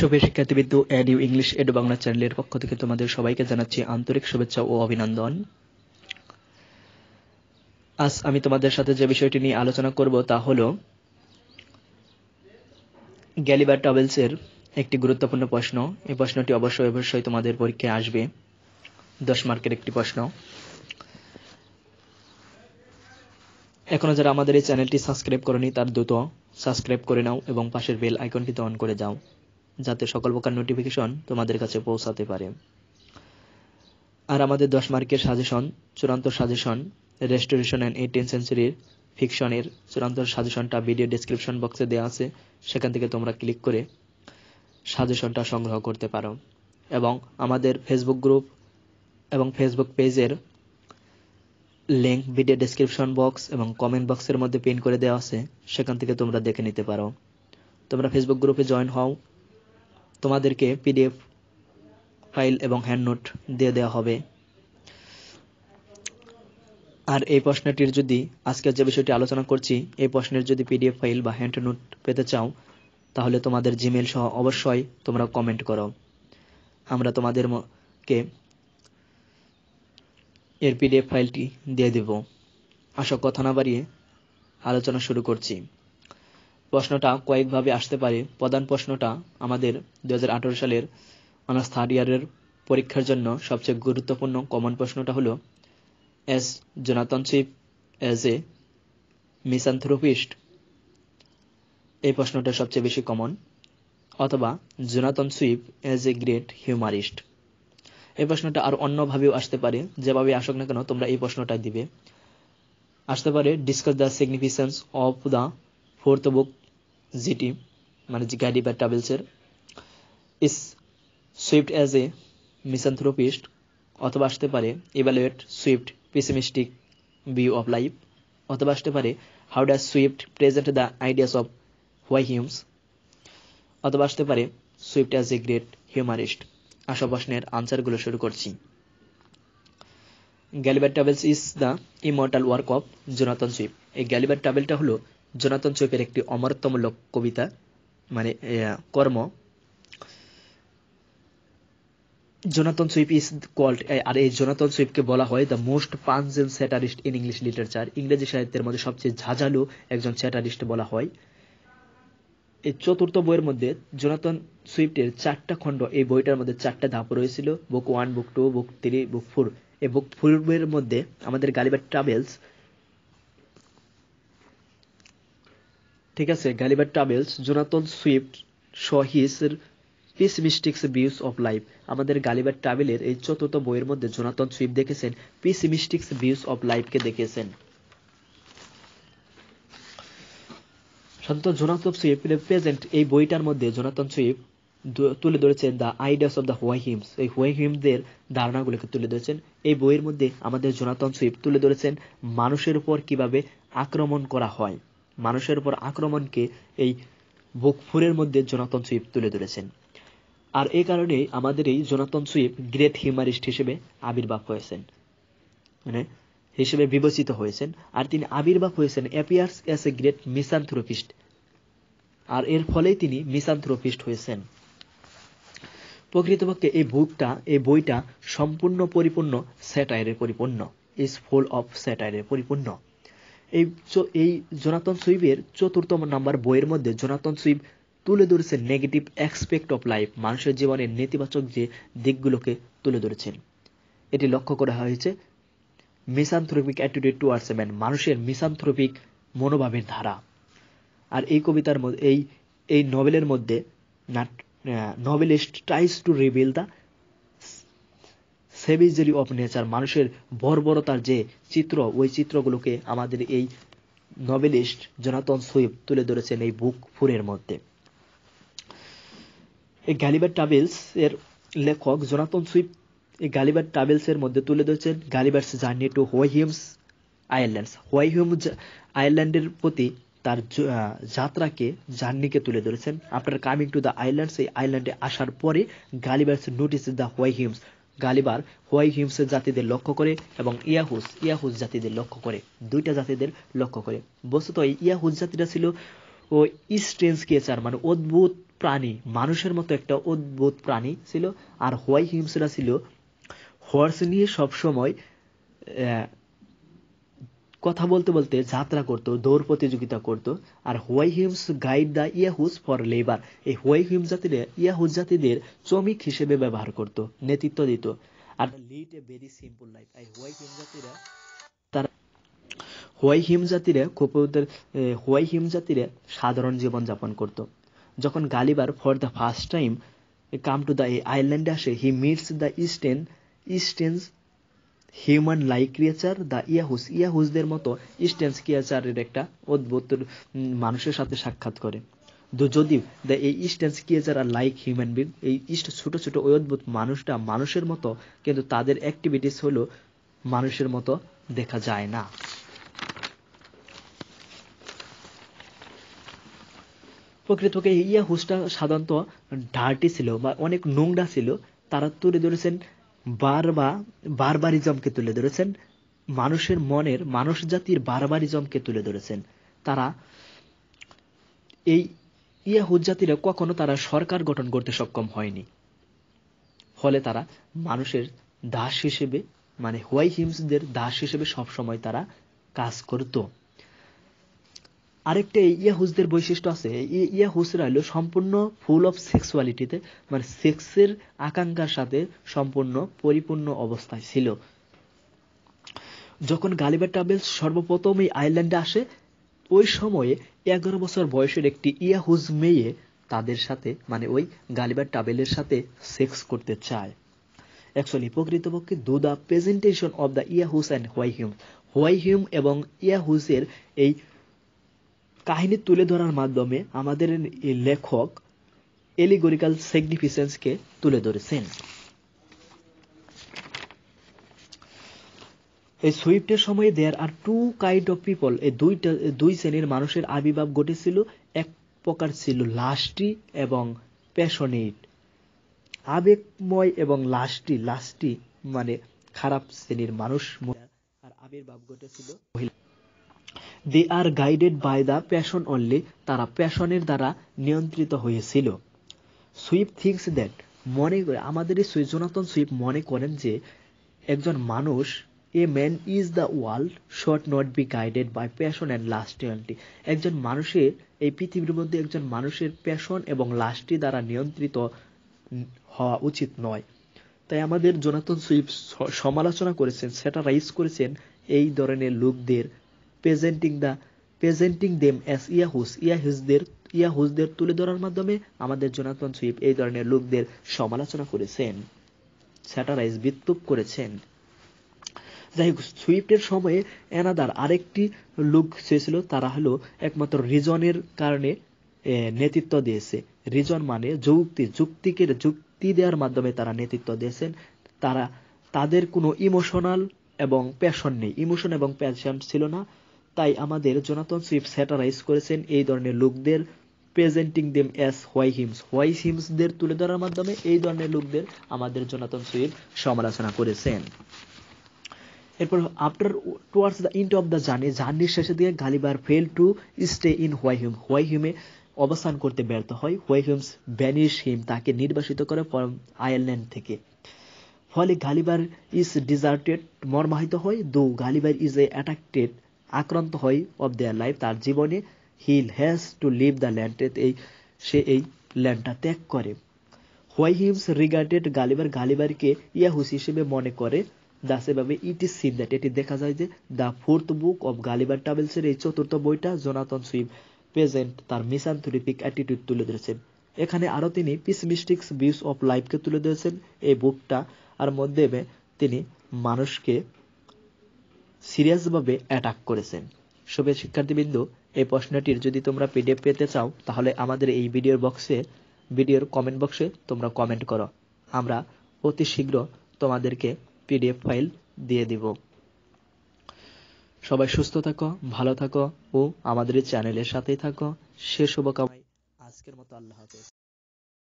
শুভ শিক্ষার্থীবিন্দু edu English এড বাংলা চ্যানেলের পক্ষ থেকে তোমাদের সবাইকে জানাচ্ছি আন্তরিক শুভেচ্ছা ও অভিনন্দন আজ আমি তোমাদের সাথে যে বিষয়টি নিয়ে আলোচনা করব তা হল গ্যালিবার টাবেলসের একটি গুরুত্বপূর্ণ প্রশ্ন এই প্রশ্নটি অবশ্যই অবশ্যই তোমাদের পরীক্ষায় আসবে দশ মার্কের একটি প্রশ্ন এখনো যারা আমাদের এই চ্যানেলটি সাবস্ক্রাইব করেনি তার দ্রুত সাবস্ক্রাইব করে নাও এবং পাশের বেল আইকনটিতে অন করে যাও যাতে সকল প্রকার নোটিফিকেশন তোমাদের কাছে পৌঁছাতে পারে আর আমাদের দশ মার্কের সাজেশন চূড়ান্ত সাজেশন রেস্টোরেশন অ্যান্ড এইটিন সেঞ্চুরির ফিকশনের চূড়ান্ত সাজেশনটা ভিডিও ডিসক্রিপশন বক্সে দেওয়া আছে সেখান থেকে তোমরা ক্লিক করে সাজেশনটা সংগ্রহ করতে পারো এবং আমাদের ফেসবুক গ্রুপ এবং ফেসবুক পেজের লিঙ্ক ভিডিও ডিসক্রিপশন বক্স এবং কমেন্ট বক্সের মধ্যে পিন করে দেওয়া আছে সেখান থেকে তোমরা দেখে নিতে পারো তোমরা ফেসবুক গ্রুপে জয়েন হও তোমাদেরকে পিডিএফ ফাইল এবং হ্যান্ড নোট দিয়ে দেওয়া হবে আর এই প্রশ্নটির যদি আজকে যে বিষয়টি আলোচনা করছি এই প্রশ্নের যদি পিডিএফ ফাইল বা হ্যান্ড নোট পেতে চাও তাহলে তোমাদের জিমেল সহ অবশ্যই তোমরা কমেন্ট করো আমরা তোমাদের কে এর পিডিএফ ফাইলটি দিয়ে দেব আসো কথা না বাড়িয়ে আলোচনা শুরু করছি প্রশ্নটা কয়েকভাবে আসতে পারে প্রধান প্রশ্নটা আমাদের দু সালের অনার্স থার্ড ইয়ারের পরীক্ষার জন্য সবচেয়ে গুরুত্বপূর্ণ কমন প্রশ্নটা হলো এস Jonathan Swift as a misanthropist এই প্রশ্নটা সবচেয়ে বেশি কমন অথবা Jonathan Swift as a great humorist এই প্রশ্নটা আর অন্যভাবেও আসতে পারে যেভাবে আসুক না কেন তোমরা এই প্রশ্নটা দিবে আসতে পারে discuss the significance of the fourth book G T গাড়ি বা ট্রাভেলসের ইস সুইফট অ্যাজ এ মিসানথ্রোপিস্ট অথবা আসতে পারে evaluate Swift pessimistic view of life অথবা আসতে পারে how does Swift present the ideas of Houyhnhnms অথবা আসতে পারে Swift as a great humorist আসা প্রশ্নের আনসারগুলো শুরু করছি Gulliver's Travels is the immortal work of Jonathan Swift এই গ্যালিবার ট্রাভেলটা হলো জোনাতন চৈপের একটি অমরত্বমূলক কবিতা মানে কর্ম জোনাতন সুইপ ইজ কল্ড আর এই জোনাতন সুইপকে বলা হয় the most pungent satirist in English literature ইংরেজি সাহিত্যের মধ্যে সবচেয়ে ঝাঁঝালু একজন স্যাটারিস্ট বলা হয় এই চতুর্থ বইয়ের মধ্যে জোনাতন সুইফটের চারটা খণ্ড এই বইটার মধ্যে চারটা ধাপ রয়েছিল book one book two book three book four এই বুক ফোর বইয়ের মধ্যে আমাদের গালিবার ট্রাভেলস ঠিক আছে গালিবার ট্রাভেলস জোনাতন সুইফট সহিসের পিসিমিস্টিক্স ভিউস অফ লাইফ আমাদের গালিবার ট্রাভেলের এই চতুর্থ বইয়ের মধ্যে জোনাতন সুইফ দেখেছেন পিসিমিস্টিক্স ভিউস অফ লাইফকে দেখেছেন জোনাতন সুইফ প্রেজেন্ট এই বইটার মধ্যে জোনাতন সুইফ তুলে ধরেছেন the ideas of the Houyhnhnms এই হোয়াই ধারণা ধারণাগুলোকে তুলে ধরেছেন এই বইয়ের মধ্যে আমাদের জোনাতন সুইফ তুলে ধরেছেন মানুষের উপর কিভাবে আক্রমণ করা হয় মানুষের উপর আক্রমণকে এই বকফুরের মধ্যে জোনাতন সুইপ তুলে ধরেছেন আর এই কারণে আমাদের এই জোনাতন সুইপ গ্রেট হিউমারিস্ট হিসেবে আবির্ভাব হয়েছেন মানে হিসেবে বিবেচিত হয়েছেন আর তিনি আবির্ভাব হয়েছেন appears as a great misanthropist আর এর ফলেই তিনি মিসান্থ্রোপিস্ট হয়েছেন প্রকৃতপক্ষে এই বুকটা এই বইটা সম্পূর্ণ পরিপূর্ণ স্যাটাইরের পরিপূর্ণ ইজ ফুল অফ স্যাটায়ারে পরিপূর্ণ এই এই জোনাতন সুইবের চতুর্থম নাম্বার বইয়ের মধ্যে জোনাতন সুইব তুলে ধরেছে নেগেটিভ অ্যাসপেক্ট অফ লাইফ মানুষের জীবনের নেতিবাচক যে দিকগুলোকে তুলে ধরেছেন এটি লক্ষ্য করা হয়েছে misanthropic attitude towards a man মানুষের মিসানথ্রপিক মনোভাবের ধারা আর এই কবিতার মধ্যে এই এই নভেলের মধ্যে novelist tries to reveal the savagery of nature মানুষের বর্বরতার যে চিত্র ওই চিত্রগুলোকে আমাদের এই নভেলিস্ট জনাতন সুইপ তুলে ধরেছেন এই বুক ফুরের মধ্যে এই গ্যালিবার টাবেলস এর লেখক জনাতন সুইপ এই গালিবার টাবেলস এর মধ্যে তুলে ধরেছেন গালিবার্স জার্নি টু হোয়াইহিমস আয়ারল্যান্ডস হোয়াইহিমস আয়ারল্যান্ডের প্রতি তার যাত্রাকে জার্নিকে তুলে ধরেছেন after coming to the islands এই আইল্যান্ডে আসার পরে Gulliver's notice the Houyhnhnms Gulliver হোয়াই হিমসের জাতিদের লক্ষ্য করে এবং ইয়াহুস ইয়াহুস জাতিদের লক্ষ্য করে দুইটা জাতিদের লক্ষ্য করে বস্তুত ইয়াহুস জাতিরা ছিল ও ইস্ট্রেন্স কেচার মানে অদ্ভুত প্রাণী মানুষের মতো একটা অদ্ভুত প্রাণী ছিল আর হোয়াই হিমসরা ছিল হর্স নিয়ে সবসময় কথা বলতে বলতে যাত্রা করত দৌড় প্রতিযোগিতা করত আর Houyhnhnms guide the Yahoos for labour এই হোয়াই হিমস জাতিরা ইয়াহুজ জাতিদের শ্রমিক হিসেবে ব্যবহার করত নেতৃত্ব দিত আর lead a very simple life এই হোয়াই হিমস জাতিরা হোয়াই হিম জাতিরা খুব হোয়াই হিম জাতিরা সাধারণ জীবন যাপন করত যখন Gulliver for the first time come to the আইল্যান্ডে আসে হি মিটস দ্য ইস্টেন ইস্টেন্স human like creature the Yahoos ইয়াহুসদের মতো ইস্টেন্স ক্রিয়েচারের একটা অদ্ভুত মানুষের সাথে সাক্ষাৎ করে তো যদি এই ইস্টেন্স ক্রিয়েচার আর লাইক হিউম্যান বিং এই ইস্ট ছোট ছোট ওই অদ্ভুত মানুষটা মানুষের মতো কিন্তু তাদের অ্যাক্টিভিটিস হল মানুষের মতো দেখা যায় না প্রকৃতকে ইয়া হুসটা সাধারণত ডার্টি ছিল বা অনেক নোংরা ছিল তারা তুলে ধরেছেন বারবা বারবারিজমকে তুলে ধরেছেন মানুষের মনের মানুষ জাতির বারবারিজমকে তুলে ধরেছেন তারা এই ইয়াহুদ জাতিরা কখনো তারা সরকার গঠন করতে সক্ষম হয়নি ফলে তারা মানুষের দাস হিসেবে মানে হোয়াই হিমসদের দাস হিসেবে সবসময় তারা কাজ করতো আরেকটা ইয়াহুজদের বৈশিষ্ট্য আছে ইয়াহুসরা হলো সম্পূর্ণ ফুল অফ সেক্সুয়ালিটিতে মানে সেক্সের আকাঙ্ক্ষার সাথে সম্পূর্ণ পরিপূর্ণ অবস্থায় ছিল যখন গালিবার ট্রাভেলস সর্বপ্রথম এই আইল্যান্ডে আসে ওই সময়ে এগারো বছর বয়সের একটি ইয়াহুজ মেয়ে তাদের সাথে মানে ওই গালিবার ট্রাভেলের সাথে সেক্স করতে চায় অ্যাকচুয়ালি প্রকৃতপক্ষে দু the presentation of the Yahoos and Houyhnhnms Houyhnhnms এবং ইয়াহুসের এই কাহিনী তুলে ধরার মাধ্যমে আমাদের এই লেখক এলিগোরিক্যাল সিগনিফিসেন্সকে তুলে ধরেছেন এই সুইফটের সময়ে there are two kind of people এই দুইটা দুই শ্রেণীর মানুষের আবির্ভাব ঘটেছিল এক প্রকার ছিল লাস্টি এবং প্যাশনেট আবেগময় এবং লাস্টি লাস্টি মানে খারাপ শ্রেণীর মানুষ আর আবির্ভাব ঘটেছিল মহিলা they are guided by the passion only তারা প্যাশনের দ্বারা নিয়ন্ত্রিত হয়েছিল সুইপ থিংস দ্যাট মনে আমাদের এই জোনাথন সুইপ মনে করেন যে একজন মানুষ a man is the world should not be guided by passion and lust লাস্টিয়ালিটি একজন মানুষের এই পৃথিবীর মধ্যে একজন মানুষের প্যাশন এবং লাস্টি দ্বারা নিয়ন্ত্রিত হওয়া উচিত নয় তাই আমাদের জনাতন সুইপ সমালোচনা করেছেন স্যাটারাইজ করেছেন এই ধরনের লোকদের presenting the presenting them as Yahoos ইয়াহুসদের ইয়াহুসদের তুলে ধরার মাধ্যমে আমাদের জোনাথন সুইপ এই ধরনের লোকদের সমালোচনা করেছেন স্যাটারাইজ বিক্ষোভ করেছেন যাই হোক সময়ে এনাদার আরেকটি লোক চেয়েছিল তারা হলো একমাত্র রিজনের কারণে নেতৃত্ব দিয়েছে রিজন মানে যৌক্তি যুক্তিকে যুক্তি দেওয়ার মাধ্যমে তারা নেতৃত্ব দিয়েছেন তারা তাদের কোনো ইমোশনাল এবং প্যাশন নেই ইমোশন এবং প্যাশন ছিল না তাই আমাদের জোনাথন সুইফট স্যাটারাইজ করেছেন এই ধরনের লোকদের presenting them as Houyhnhnms হোয়াই হিমসদের তুলে ধরার মাধ্যমে এই ধরনের লোকদের আমাদের জোনাথন সুইফ সমালোচনা করেছেন এরপর after towards the end of the journey জার্নির শেষের দিকে Gulliver fail to stay in Houyhnhnm হোয়াই হিমে অবস্থান করতে ব্যর্থ হয় হোয়াই হিমস ব্যানিশ হিম তাকে নির্বাসিত করে আয়ারল্যান্ড থেকে ফলে গালিবার ইজ ডিজার্টেড মর্মাহিত হয় দো গালিবার ইজ এ অ্যাট্রাক্টেড আক্রান্ত হয় অব দেয়ার লাইফ তার জীবনে he'll has to leave the land এই সে এই ল্যান্ডটা ত্যাগ করে হোয়াই হিমস রিগার্ডেড গালিবার গালিবারকে ইয়াহুস হিসেবে মনে করে দা সেভাবে ইট ইজ সিন দ্যাট এটি দেখা যায় যে the fourth book of Gulliver ট্রাভেলসের এই চতুর্থ বইটা জোনাথন সুইম প্রেজেন্ট তার মিসানথ্রিপিক অ্যাটিটিউড তুলে ধরেছেন এখানে আরও তিনি পিসমিস্টিক্স ভিউস অফ লাইফকে তুলে ধরেছেন এই বুকটা আর মধ্যে তিনি মানুষকে সিরিয়াসভাবে অ্যাটাক করেছেন শুভে শিক্ষার্থীবৃন্দ এই প্রশ্নটির যদি তোমরা পিডিএফ পেতে চাও তাহলে আমাদের এই ভিডিওর বক্সে ভিডিওর কমেন্ট বক্সে তোমরা কমেন্ট করো আমরা অতি শীঘ্র তোমাদেরকে পিডিএফ ফাইল দিয়ে দিব সবাই সুস্থ থাকো ভালো থাকো ও আমাদের চ্যানেলের সাথেই থাকো সে শুভকামনায় আজকের মতো আল্লাহ হাফেজ